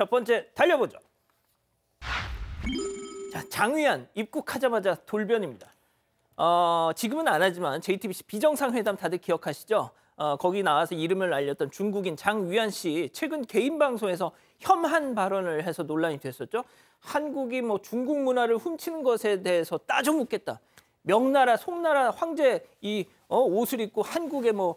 첫 번째 달려보죠. 자, 장위안 입국하자마자 돌변입니다. 어, 지금은 안 하지만 JTBC 비정상회담 다들 기억하시죠? 어, 거기 나와서 이름을 알렸던 중국인 장위안 씨 최근 개인 방송에서 혐한 발언을 해서 논란이 됐었죠. 한국이 뭐 중국 문화를 훔치는 것에 대해서 따져 묻겠다. 명나라, 송나라 황제 이 어, 옷을 입고 한국의 뭐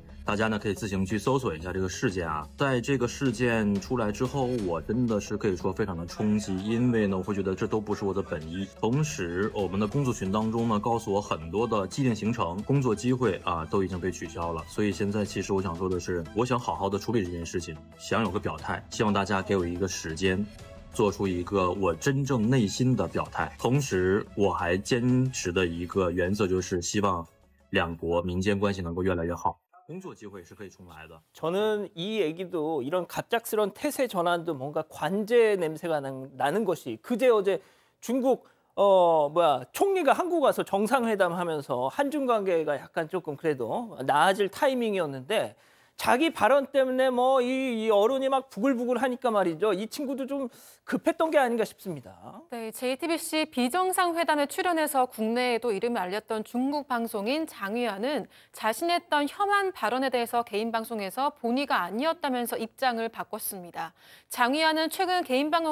大家呢可以自行去搜索一下这个事件啊，在这个事件出来之后，我真的是可以说非常的冲击，因为呢我会觉得这都不是我的本意。同时，我们的工作群当中呢告诉我很多的既定行程、工作机会啊都已经被取消了。所以现在其实我想说的是，我想好好的处理这件事情，想有个表态，希望大家给我一个时间，做出一个我真正内心的表态。同时，我还坚持的一个原则就是希望两国民间关系能够越来越好。 공조 기회 是可以重来的. 저는 이 얘기도 이런 갑작스런 태세 전환도 뭔가 관제 냄새가 나는 것이 그제 어제 중국 어 뭐야 총리가 한국 와서 정상회담하면서 한중 관계가 약간 조금 그래도 나아질 타이밍이었는데 자기 발언 때문에 뭐이 이 어른이 막 부글부글 하니까 말이죠. 이 친구도 좀 급했던 게 아닌가 싶습니다. 네, JTBC 비정상회담에 출연해서 국내에도 이름을 알렸던 중국 방송인 장위안은 자신 했던 혐한 발언에 대해서 개인 방송에서 본의가 아니었다면서 입장을 바꿨습니다. 장위안은 최근 개인, 방,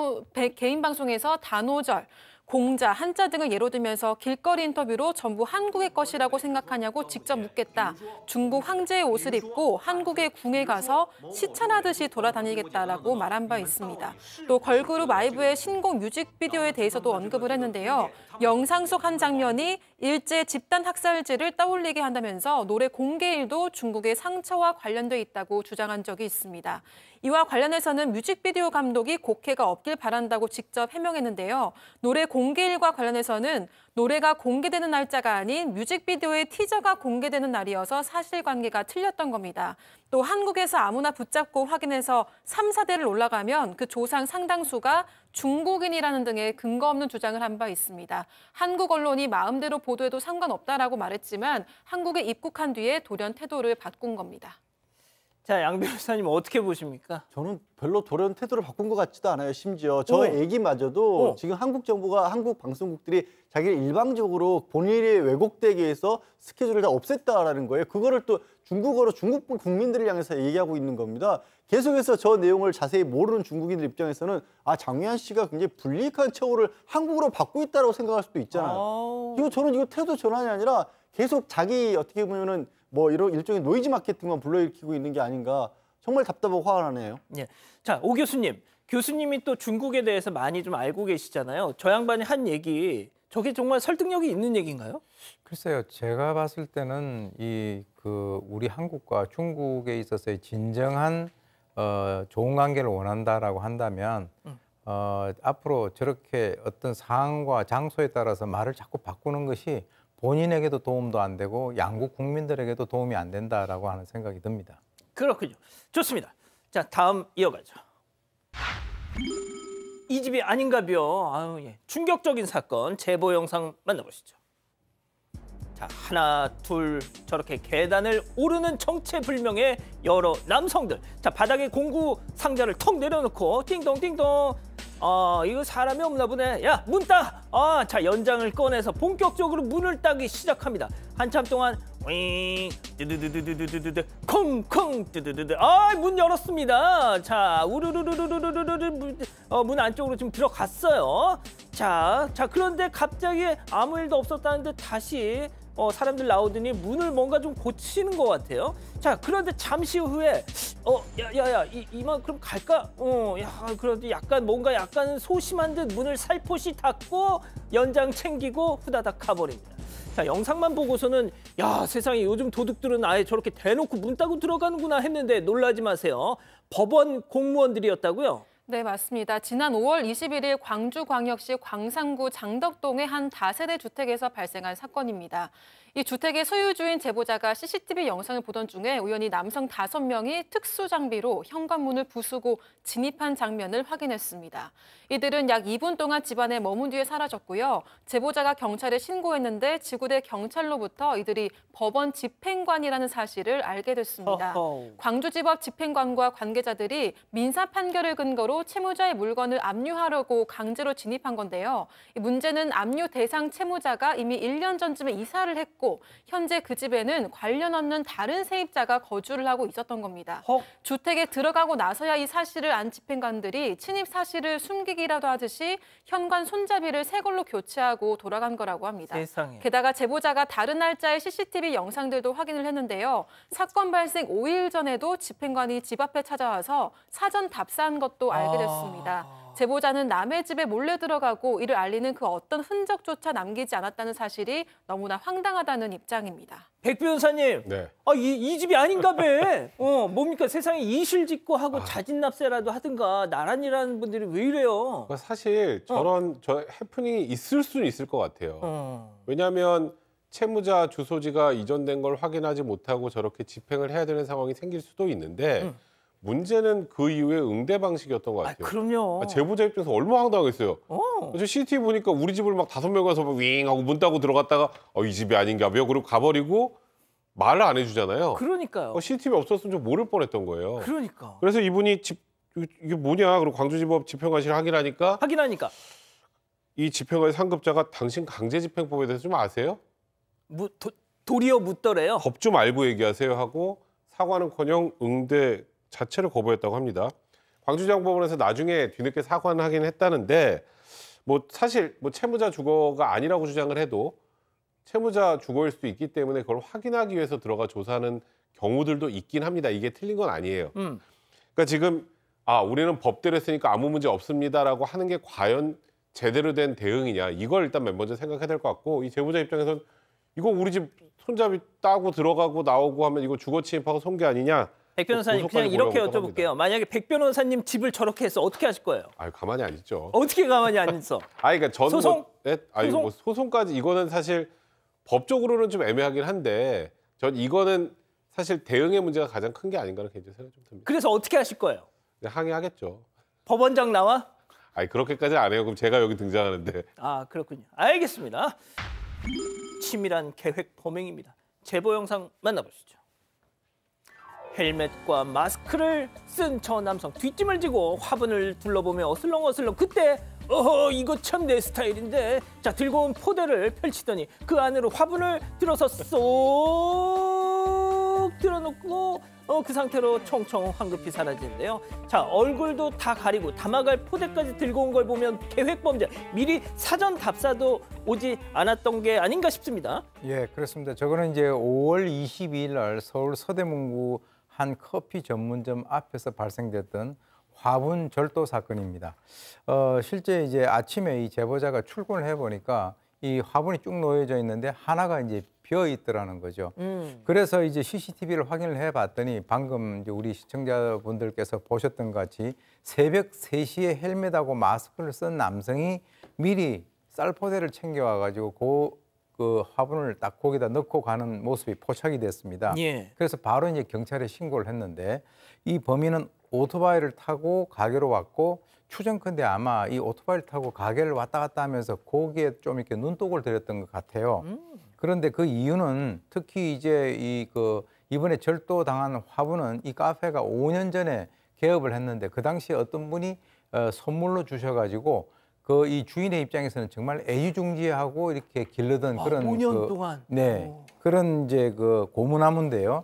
개인 방송에서 단오절 공자, 한자 등을 예로 들면서 길거리 인터뷰로 전부 한국의 것이라고 생각하냐고 직접 묻겠다. 중국 황제의 옷을 입고 한국의 궁에 가서 시찬하듯이 돌아다니겠다라고 말한 바 있습니다. 또 걸그룹 아이브의 신곡 뮤직비디오에 대해서도 언급을 했는데요. 영상 속 한 장면이 일제 집단 학살제를 떠올리게 한다면서 노래 공개일도 중국의 상처와 관련돼 있다고 주장한 적이 있습니다. 이와 관련해서는 뮤직비디오 감독이 곡해가 없길 바란다고 직접 해명했는데요. 노래 공개일과 관련해서는 노래가 공개되는 날짜가 아닌 뮤직비디오의 티저가 공개되는 날이어서 사실관계가 틀렸던 겁니다. 또 한국에서 아무나 붙잡고 확인해서 3, 4대를 올라가면 그 조상 상당수가 중국인이라는 등의 근거 없는 주장을 한 바 있습니다. 한국 언론이 마음대로 보도해도 상관없다라고 말했지만 한국에 입국한 뒤에 돌연 태도를 바꾼 겁니다. 자, 양 변호사님 어떻게 보십니까? 저는 별로 돌연 태도를 바꾼 것 같지도 않아요. 심지어 저애기마저도 어. 어. 지금 한국 정부가 한국 방송국들이 자기를 일방적으로 본인이 왜곡되게해서 스케줄을 다 없앴다라는 거예요. 그거를 또 중국어로 중국 국민들을 향해서 얘기하고 있는 겁니다. 계속해서 저 내용을 자세히 모르는 중국인들 입장에서는 아 장유한 씨가 굉장히 불리익한 처우를 한국으로 받고 있다고 생각할 수도 있잖아요. 아. 그리고 저는 이거 태도 전환이 아니라 계속 자기 어떻게 보면은 뭐 이런 일종의 노이즈 마케팅만 불러일으키고 있는 게 아닌가 정말 답답하고 화가 나네요. 예. 자, 오 교수님. 교수님이 또 중국에 대해서 많이 좀 알고 계시잖아요. 저 양반이 한 얘기 저게 정말 설득력이 있는 얘기인가요? 글쎄요. 제가 봤을 때는 이 그 우리 한국과 중국에 있어서의 진정한 어, 좋은 관계를 원한다라고 한다면 음. 어, 앞으로 저렇게 어떤 상황과 장소에 따라서 말을 자꾸 바꾸는 것이 본인에게도 도움도 안 되고 양국 국민들에게도 도움이 안 된다라고 하는 생각이 듭니다. 그렇군요. 좋습니다. 자, 다음 이어가죠. 이 집이 아닌가벼. 아유, 예. 충격적인 사건 제보 영상 만나보시죠. 자, 하나, 둘, 저렇게 계단을 오르는 정체불명의 여러 남성들. 자, 바닥에 공구 상자를 턱 내려놓고 띵동띵동. 어, 이거 사람이 없나 보네. 야, 문 따! 아, 자, 연장을 꺼내서 본격적으로 문을 따기 시작합니다. 한참 동안 윙 드드드드드드드드 쿵쿵 드드드드 아문 열었습니다 자 우르르르르르르르 어, 문 안쪽으로 지금 들어갔어요 자, 자 그런데 갑자기 아무 일도 없었다는데 다시 어, 사람들 나오더니 문을 뭔가 좀 고치는 것 같아요 자 그런데 잠시 후에 어 야야야 이, 이만 그럼 갈까 어 야 그래도 약간 뭔가 약간 소심한 듯 문을 살포시 닫고 연장 챙기고 후다닥 가버립니다. 자 영상만 보고서는 야 세상에 요즘 도둑들은 아예 저렇게 대놓고 문 따고 들어가는구나 했는데 놀라지 마세요. 법원 공무원들이었다고요? 네, 맞습니다. 지난 5월 21일 광주광역시 광산구 장덕동의 한 다세대 주택에서 발생한 사건입니다. 이 주택의 소유주인 제보자가 CCTV 영상을 보던 중에 우연히 남성 다섯 명이 특수 장비로 현관문을 부수고 진입한 장면을 확인했습니다. 이들은 약 2분 동안 집안에 머문 뒤에 사라졌고요. 제보자가 경찰에 신고했는데 지구대 경찰로부터 이들이 법원 집행관이라는 사실을 알게 됐습니다. 광주지법 집행관과 관계자들이 민사 판결을 근거로 채무자의 물건을 압류하려고 강제로 진입한 건데요. 문제는 압류 대상 채무자가 이미 1년 전쯤에 이사를 했고 했고 현재 그 집에는 관련 없는 다른 세입자가 거주를 하고 있었던 겁니다. 헉. 주택에 들어가고 나서야 이 사실을 안 집행관들이 침입 사실을 숨기기라도 하듯이 현관 손잡이를 새 걸로 교체하고 돌아간 거라고 합니다. 세상에. 게다가 제보자가 다른 날짜의 CCTV 영상들도 확인을 했는데요. 사건 발생 5일 전에도 집행관이 집 앞에 찾아와서 사전 답사한 것도 알게 아. 됐습니다. 아... 제보자는 남의 집에 몰래 들어가고 이를 알리는 그 어떤 흔적조차 남기지 않았다는 사실이 너무나 황당하다는 입장입니다. 백 변호사님, 네. 아, 이, 이 집이 아닌가 봐. 어, 뭡니까? 세상에 이실 짓고 하고 아... 자진납세라도 하든가 나란이라는 분들이 왜 이래요? 그러니까 사실 저런 어. 저 해프닝이 있을 수는 있을 것 같아요. 어. 왜냐하면 채무자 주소지가 이전된 걸 확인하지 못하고 저렇게 집행을 해야 되는 상황이 생길 수도 있는데 음. 문제는 그 이후에 응대 방식이었던 것 아, 같아요. 아, 그럼요. 아, 제보자 입장에서 얼마황당하어요 어. 저 c t 보니까 우리 집을 막 다섯 명 가서 윙 하고 문 따고 들어갔다가 어, 이 집이 아닌가 봐 그리고 가버리고 말을 안 해주잖아요. 그러니까요. 어, c t v 없었으면 좀 모를 뻔했던 거예요. 그러니까. 그래서 이분이 집 이게 뭐냐. 그리고 광주지법 집행과실 확인하니까 확인하니까 이집행과 상급자가 당신 강제집행법에 대해서 좀 아세요? 무, 도, 도리어 묻더래요. 법 좀 알고 얘기하세요 하고 사과는커녕 응대 자체를 거부했다고 합니다. 광주지방법원에서 나중에 뒤늦게 사과는 하긴 했다는데 뭐 사실 뭐 채무자 주거가 아니라고 주장을 해도 채무자 주거일 수도 있기 때문에 그걸 확인하기 위해서 들어가 조사하는 경우들도 있긴 합니다. 이게 틀린 건 아니에요. 음. 그러니까 지금 아 우리는 법대로 했으니까 아무 문제 없습니다라고 하는 게 과연 제대로 된 대응이냐 이걸 일단 맨 먼저 생각해야 될 것 같고 이 제보자 입장에서는 이거 우리 집 손잡이 따고 들어가고 나오고 하면 이거 주거 침입하고 손괴 아니냐 백 변호사님 뭐 그냥 이렇게 여쭤볼게요. 만약에 백 변호사님 집을 저렇게 해서 어떻게 하실 거예요? 아 가만히 안 있죠. 어떻게 가만히 안 있어? 아 그러니까 전 뭐 소송? 뭐, 네? 아니 소송? 뭐 소송까지 이거는 사실 법적으로는 좀 애매하긴 한데 전 이거는 사실 대응의 문제가 가장 큰 게 아닌가는 굉장히 생각좀 듭니다. 그래서 어떻게 하실 거예요? 네, 항의하겠죠. 법원장 나와? 아니 그렇게까지 안 해요. 그럼 제가 여기 등장하는데. 아 그렇군요. 알겠습니다. 치밀한 계획 범행입니다. 제보 영상 만나보시죠. 헬멧과 마스크를 쓴 저 남성 뒷짐을 지고 화분을 둘러보며 어슬렁어슬렁 그때 어허 이거 참 내 스타일인데 자 들고 온 포대를 펼치더니 그 안으로 화분을 들어서 쏙 들어놓고 어, 그 상태로 총총 황급히 사라지는데요. 자 얼굴도 다 가리고 담아갈 포대까지 들고 온 걸 보면 계획범죄 미리 사전 답사도 오지 않았던 게 아닌가 싶습니다. 예 그렇습니다. 저거는 이제 5월 22일 날 서울 서대문구 한 커피 전문점 앞에서 발생됐던 화분 절도 사건입니다. 어, 실제 이제 아침에 이 제보자가 출근을 해보니까 이 화분이 쭉 놓여져 있는데 하나가 이제 비어 있더라는 거죠. 음. 그래서 이제 CCTV를 확인을 해봤더니 방금 이제 우리 시청자분들께서 보셨던 같이 새벽 3시에 헬멧하고 마스크를 쓴 남성이 미리 쌀포대를 챙겨와가지고 그그 화분을 딱 거기다 넣고 가는 모습이 포착이 됐습니다. 예. 그래서 바로 이제 경찰에 신고를 했는데 이 범인은 오토바이를 타고 가게로 왔고 추정컨대 아마 이 오토바이를 타고 가게를 왔다 갔다 하면서 거기에 좀 이렇게 눈독을 들였던 것 같아요. 음. 그런데 그 이유는 특히 이제 이그 이번에 절도 당한 화분은 이 카페가 5년 전에 개업을 했는데 그 당시에 어떤 분이 어, 선물로 주셔가지고 그이 주인의 입장에서는 정말 애유중지하고 이렇게 길르던 아, 그런 5년 그, 동안 네 오. 그런 이제 그 고무나무인데요.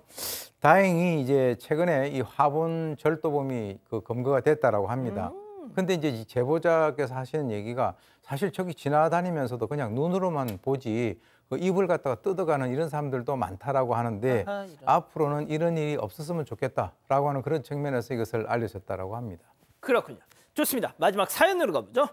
다행히 이제 최근에 이 화분 절도범이 그 검거가 됐다라고 합니다. 음. 근데 이제 제보자께서 하시는 얘기가 사실 저기 지나다니면서도 그냥 눈으로만 보지 그 입을 갖다가 뜯어가는 이런 사람들도 많다라고 하는데 아하, 앞으로는 이런 일이 없었으면 좋겠다라고 하는 그런 측면에서 이것을 알려졌다라고 합니다. 그렇군요. 좋습니다. 마지막 사연으로 가보죠.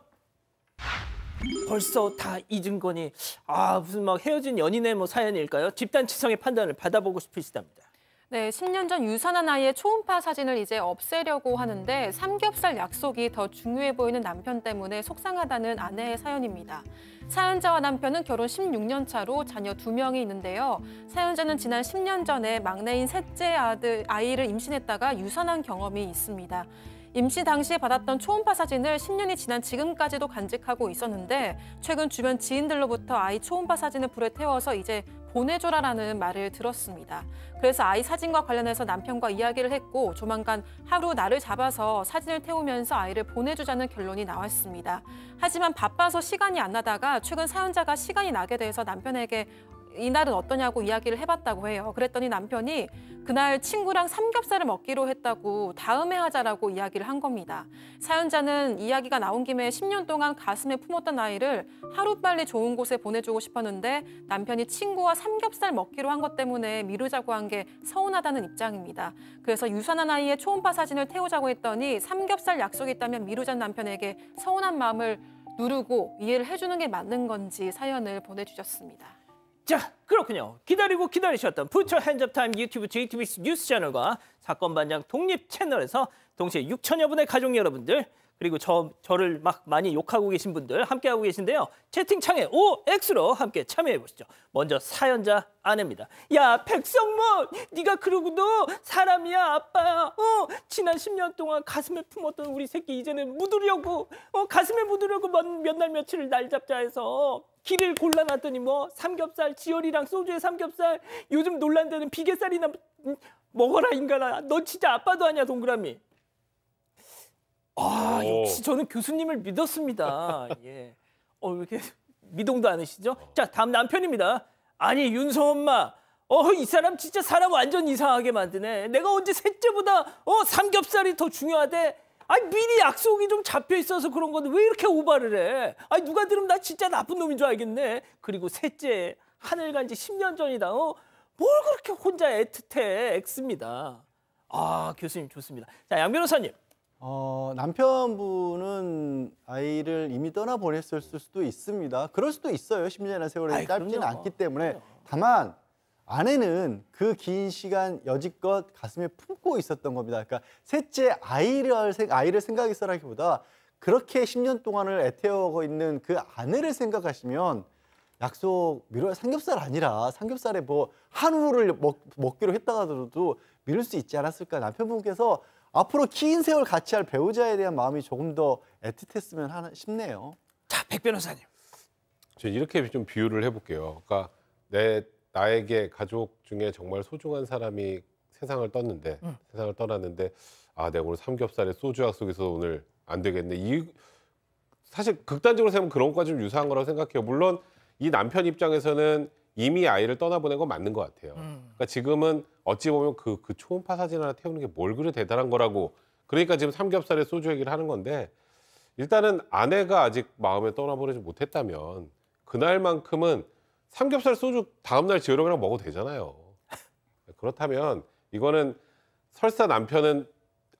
벌써 다 잊은 거니 아 무슨 막 헤어진 연인의 뭐 사연일까요? 집단 치성의 판단을 받아보고 싶으시답니다. 네, 10년 전 유산한 아이의 초음파 사진을 이제 없애려고 하는데 삼겹살 약속이 더 중요해 보이는 남편 때문에 속상하다는 아내의 사연입니다. 사연자와 남편은 결혼 16년 차로 자녀 두명이 있는데요. 사연자는 지난 10년 전에 막내인 셋째 아들 아이를 임신했다가 유산한 경험이 있습니다. 임시 당시에 받았던 초음파 사진을 10년이 지난 지금까지도 간직하고 있었는데 최근 주변 지인들로부터 아이 초음파 사진을 불에 태워서 이제 보내줘라라는 말을 들었습니다. 그래서 아이 사진과 관련해서 남편과 이야기를 했고 조만간 하루 나를 잡아서 사진을 태우면서 아이를 보내주자는 결론이 나왔습니다. 하지만 바빠서 시간이 안 나다가 최근 사연자가 시간이 나게 돼서 남편에게 이날은 어떠냐고 이야기를 해봤다고 해요. 그랬더니 남편이 그날 친구랑 삼겹살을 먹기로 했다고 다음에 하자라고 이야기를 한 겁니다. 사연자는 이야기가 나온 김에 10년 동안 가슴에 품었던 아이를 하루빨리 좋은 곳에 보내주고 싶었는데 남편이 친구와 삼겹살 먹기로 한 것 때문에 미루자고 한 게 서운하다는 입장입니다. 그래서 유산한 아이의 초음파 사진을 태우자고 했더니 삼겹살 약속이 있다면 미루자는 남편에게 서운한 마음을 누르고 이해를 해주는 게 맞는 건지 사연을 보내주셨습니다. 자, 그렇군요. 기다리고 기다리셨던 부처 핸즈업타임 유튜브 JTBC 뉴스 채널과 사건 반장 독립 채널에서 동시에 6천여 분의 가족 여러분들 그리고 저, 저를 막 많이 욕하고 계신 분들 함께하고 계신데요. 채팅창에 OX로 함께 참여해보시죠. 먼저 사연자 아내입니다. 야 백성문 네가 그러고도 사람이야 아빠야. 어 지난 10년 동안 가슴에 품었던 우리 새끼 이제는 묻으려고 어 가슴에 묻으려고 몇날 몇 며칠을 날 잡자 해서 길을 골라놨더니 뭐 삼겹살 지열이랑 소주에 삼겹살 요즘 논란되는 비계살이나 먹어라 인간아 너 진짜 아빠도 아니야 동그라미 아, 역시 저는 교수님을 믿었습니다. 예. 어, 이렇게 미동도 않으시죠? 자, 다음 남편입니다. 아니, 윤서 엄마. 어, 이 사람 진짜 사람 완전 이상하게 만드네. 내가 언제 셋째보다 어, 삼겹살이 더 중요하대. 아, 미리 약속이 좀 잡혀 있어서 그런 건데 왜 이렇게 오바를 해? 아, 누가 들으면 나 진짜 나쁜 놈인 줄 알겠네. 그리고 셋째, 하늘 간 지 10년 전이다. 어, 뭘 그렇게 혼자 애틋해. X입니다. 아, 교수님 좋습니다. 자, 양 변호사님. 어, 남편분은 아이를 이미 떠나보냈을 수도 있습니다. 그럴 수도 있어요. 1 0년이나 세월이 아 짧지는 않기 때문에. 다만 아내는 그 긴 시간 여지껏 가슴에 품고 있었던 겁니다. 그러니까 셋째 아이를, 아이를 생각했어라기보다 그렇게 10년 동안을 애태우고 있는 그 아내를 생각하시면 약속 미뤄 삼겹살 아니라 삼겹살에 뭐 한우를 먹, 먹기로 했다가도 미룰 수 있지 않았을까 남편분께서 앞으로 긴 세월 같이 할 배우자에 대한 마음이 조금 더 애틋했으면 하나 싶네요. 자, 백 변호사님. 저 이렇게 좀 비유를 해볼게요. 그러니까 내 나에게 가족 중에 정말 소중한 사람이 세상을 떴는데 응. 음. 세상을 떠났는데 아 내가 오늘 삼겹살에 소주 약속에서 오늘 안 되겠네. 이 사실 극단적으로 생각하면 그런 것과 좀 유사한 거라고 생각해요. 물론 이 남편 입장에서는 이미 아이를 떠나보낸 건 맞는 것 같아요. 음. 그러니까 지금은 어찌 보면 그, 그 초음파 사진 하나 태우는 게 뭘 그리 대단한 거라고. 그러니까 지금 삼겹살에 소주 얘기를 하는 건데 일단은 아내가 아직 마음에 떠나보내지 못했다면 그날만큼은 삼겹살 소주 다음날 지효령이랑 먹어도 되잖아요. 그렇다면 이거는 설사 남편은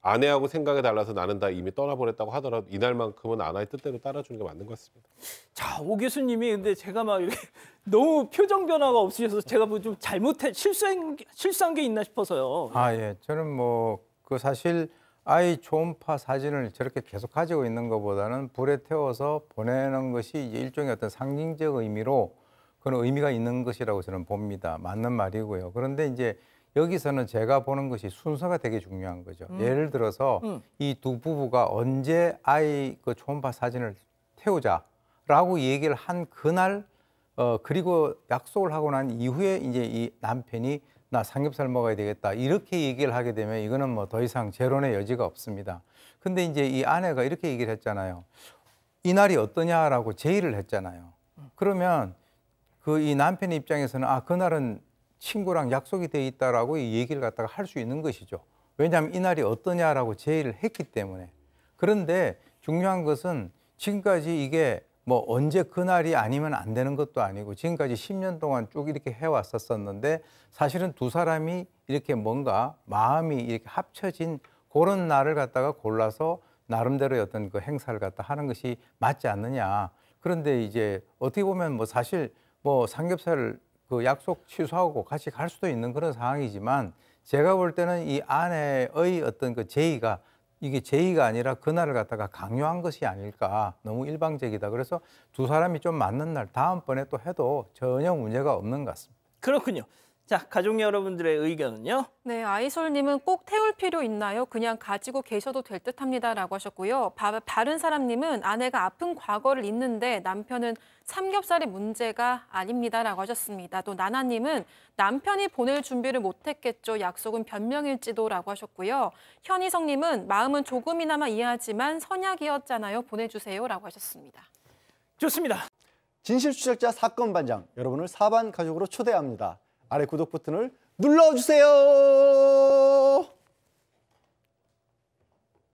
아내하고 생각이 달라서 나는 다 이미 떠나버렸다고 하더라도 이날만큼은 아내의 뜻대로 따라주는 게 맞는 것 같습니다. 자, 오 교수님이 근데 제가 막 이렇게 너무 표정 변화가 없으셔서 제가 뭐 좀 잘못해 실수한 실수한 게 있나 싶어서요. 아 예, 저는 뭐 그 사실 아이 초음파 사진을 저렇게 계속 가지고 있는 것보다는 불에 태워서 보내는 것이 일종의 어떤 상징적 의미로 그런 의미가 있는 것이라고 저는 봅니다. 맞는 말이고요. 그런데 이제 여기서는 제가 보는 것이 순서가 되게 중요한 거죠. 음. 예를 들어서 음. 이두 부부가 언제 아이 그 초음파 사진을 태우자라고 얘기를 한 그날 어 그리고 약속을 하고 난 이후에 이제 이 남편이 나 삼겹살 먹어야 되겠다 이렇게 얘기를 하게 되면 이거는 뭐 더 이상 재론의 여지가 없습니다. 근데 이제 이 아내가 이렇게 얘기를 했잖아요. 이날이 어떠냐라고 제의를 했잖아요. 음. 그러면 그 이 남편의 입장에서는 아 그날은 친구랑 약속이 돼 있다라고 얘기를 갖다가 할 수 있는 것이죠. 왜냐하면 이날이 어떠냐라고 제의를 했기 때문에. 그런데 중요한 것은 지금까지 이게 뭐 언제 그날이 아니면 안 되는 것도 아니고 지금까지 10년 동안 쭉 이렇게 해왔었었는데 사실은 두 사람이 이렇게 뭔가 마음이 이렇게 합쳐진 그런 날을 갖다가 골라서 나름대로의 어떤 그 행사를 갖다 하는 것이 맞지 않느냐. 그런데 이제 어떻게 보면 뭐 사실 뭐 삼겹살을 그 약속 취소하고 같이 갈 수도 있는 그런 상황이지만 제가 볼 때는 이 아내의 어떤 그 제의가 이게 제의가 아니라 그날을 갖다가 강요한 것이 아닐까 너무 일방적이다 그래서 두 사람이 좀 맞는 날 다음번에 또 해도 전혀 문제가 없는 것 같습니다. 그렇군요. 자, 가족 여러분들의 의견은요? 네, 아이솔님은 꼭 태울 필요 있나요? 그냥 가지고 계셔도 될 듯합니다. 라고 하셨고요. 바, 바른 사람님은 아내가 아픈 과거를 잊는데 남편은 삼겹살이 문제가 아닙니다. 라고 하셨습니다. 또 나나님은 남편이 보낼 준비를 못했겠죠. 약속은 변명일지도 라고 하셨고요. 현희성님은 마음은 조금이나마 이해하지만 선약이었잖아요. 보내주세요. 라고 하셨습니다. 좋습니다. 진실추적자 사건 반장 여러분을 사반 가족으로 초대합니다. 아래 구독 버튼을 눌러주세요.